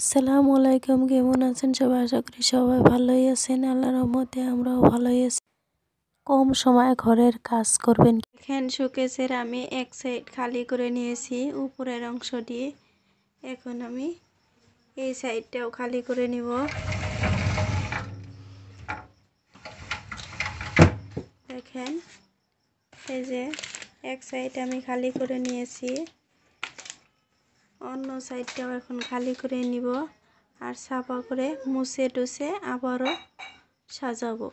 আসসালামু আলাইকুম কেমন আছেন সবাই আশা করি সবাই ভালোই আছেন আল্লাহ রহমতে আমরাও ভালোই আছি কম সময় ঘরের কাজ করবেন এখান শোকেসের আমি এক সাইড খালি করে নিয়েছি উপরের অংশ দিয়ে এখন আমি এই সাইডটাও খালি করে নিব দেখেন এই যে এক সাইড আমি খালি করে নিয়েছি অন্য সাইডটাও এখন খালি করে নিব আর সাফা করে মুছে টুসে আবারও সাজাবো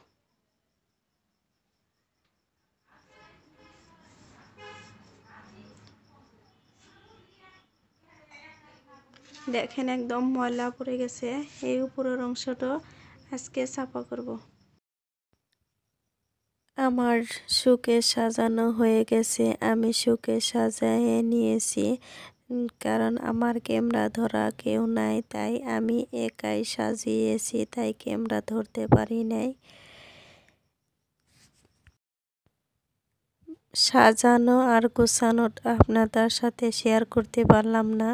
দেখেন একদম ময়লা পড়ে গেছে এই উপরের অংশটা আজকে সাফা করব আমার শুকে সাজানো হয়ে গেছে আমি শুকে সাজাই নিয়েছি কারণ আমার ক্যামেরা ধরা কেউ নাই তাই আমি একাই সাজিয়েছি তাই ক্যামেরা ধরতে পারি নাই সাজানো আর গোছানো আপনাদের সাথে শেয়ার করতে পারলাম না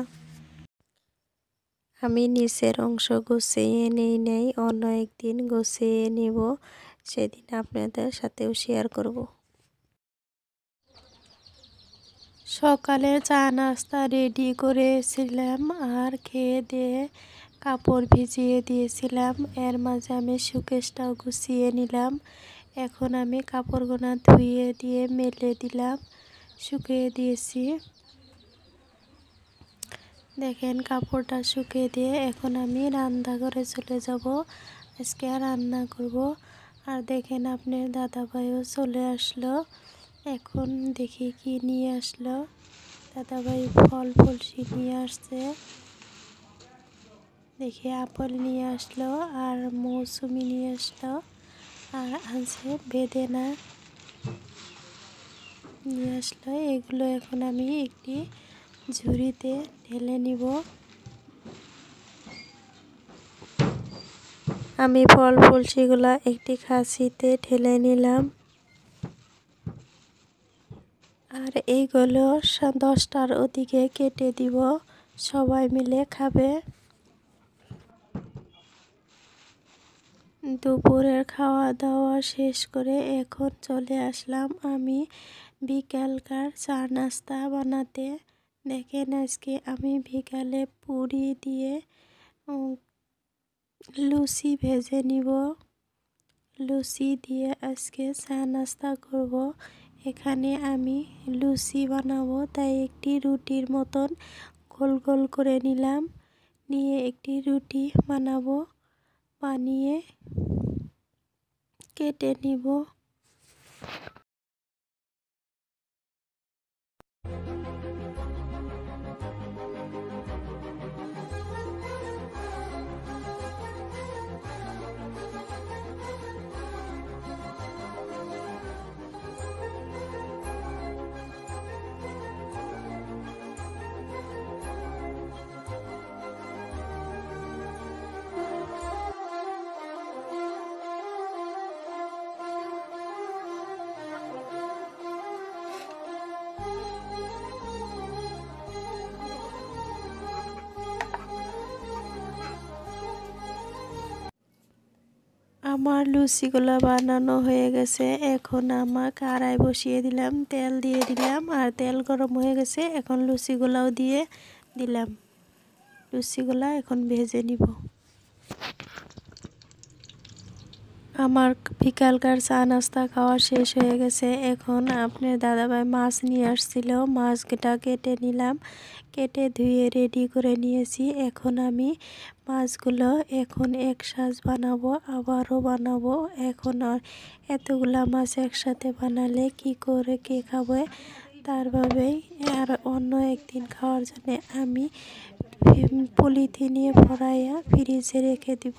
আমি নিচের অংশ গুছিয়ে নিই নেই অন্য একদিন গুছিয়ে নিব সেদিন আপনাদের সাথেও শেয়ার করব সকালে চা নাস্তা রেডি করেছিলাম আর খেয়ে দিয়ে কাপড় ভিজিয়ে দিয়েছিলাম এর মাঝে আমি সুকেশটাও গুছিয়ে নিলাম এখন আমি কাপড়গুলো ধুয়ে দিয়ে মেলে দিলাম শুকিয়ে দিয়েছি দেখেন কাপড়টা শুকিয়ে দিয়ে এখন আমি রান্না করে চলে যাব আজকে রান্না করব আর দেখেন আপনার দাদাভাইও চলে আসলো এখন দেখি কি নিয়ে আসলো দাদাভাই ফল ফলসি নিয়ে আসছে দেখি আপেল নিয়ে আসলো আর মৌসুমি নিয়ে আসলো আর আছে বেদেনা নিয়ে আসলো এগুলো এখন আমি একটি ঝুড়িতে ঢেলে নিব আমি ফল ফলসিগুলো একটি খাসিতে ঢেলে নিলাম এইগুলো দশটার ওদিকে কেটে দিব সবাই মিলে খাবে দুপুরের খাওয়া দাওয়া শেষ করে এখন চলে আসলাম আমি বিকালকার চা নাস্তা বানাতে দেখেন আজকে আমি বিকালে পুরি দিয়ে লুচি ভেজে নিব লুচি দিয়ে আজকে চা নাস্তা করবো এখানে আমি লুচি বানাবো তাই একটি রুটির মতন গোল গোল করে নিলাম নিয়ে একটি রুটি বানাবো বানিয়ে কেটে নিব আমার লুচিগুলো বানানো হয়ে গেছে এখন আমার কাড়াই বসিয়ে দিলাম তেল দিয়ে দিলাম আর তেল গরম হয়ে গেছে এখন লুচিগুলাও দিয়ে দিলাম লুচিগুলা এখন ভেজে নিব আমার বিকালকার চা নাস্তা খাওয়া শেষ হয়ে গেছে এখন আপনার দাদাভাই মাছ নিয়ে আসছিল মাছটা কেটে নিলাম কেটে ধুয়ে রেডি করে নিয়েছি এখন আমি মাছগুলো এখন এক সাজ বানাবো আবারও বানাবো এখন আর এতগুলা মাছ একসাথে বানালে কি করে কে খাবে তারভাবেই আর অন্য একদিন খাওয়ার জন্যে আমি পলিথিনে ভরাইয়া ফ্রিজে রেখে দিব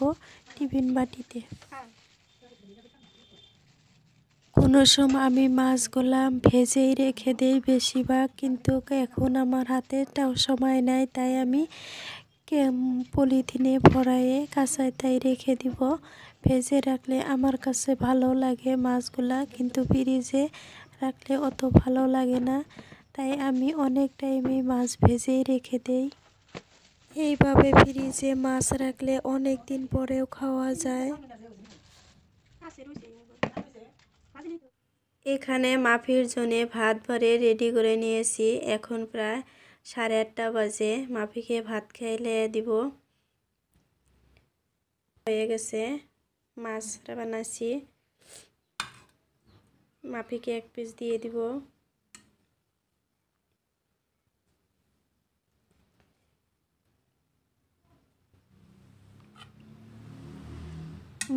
টিফিন বাটিতে কোনো সময় আমি মাছগুলা ভেজেই রেখে দিই বেশিরভাগ কিন্তু এখন আমার হাতে সময় নাই তাই আমি পলিথিনে ভরাইয়ে কাঁচায় তাই রেখে দিব ভেজে রাখলে আমার কাছে ভালো লাগে মাছগুলা কিন্তু ফ্রিজে রাখলে অত ভালো লাগে না তাই আমি অনেক টাইমে মাছ ভেজেই রেখে দেই এইভাবে ফ্রিজে মাছ রাখলে অনেক দিন পরেও খাওয়া যায় এখানে মাফির জন্য ভাত ভরে রেডি করে নিয়েছি এখন প্রায় সাড়ে আটটা বাজে মাফিকে ভাত খাইলে দিব হয়ে গেছে মাছ বানাছি মাফিকে এক পিস দিয়ে দিব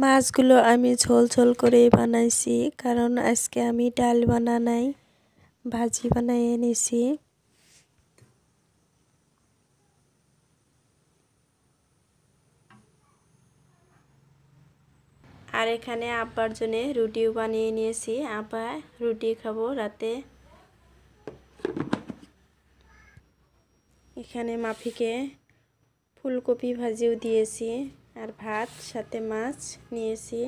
মাছগুলো আমি ঝোল ঝোল করে বানাইছি কারণ আজকে আমি ডাল বানা নাই ভাজি বানাই এনেছি আর এখানে আব্বার জন্যে রুটিও বানিয়ে নিয়েছি আব্বা রুটি খাবো রাতে এখানে মাফিকে ফুলকপি ভাজিও দিয়েছি আর ভাত সাথে মাছ নিয়েছি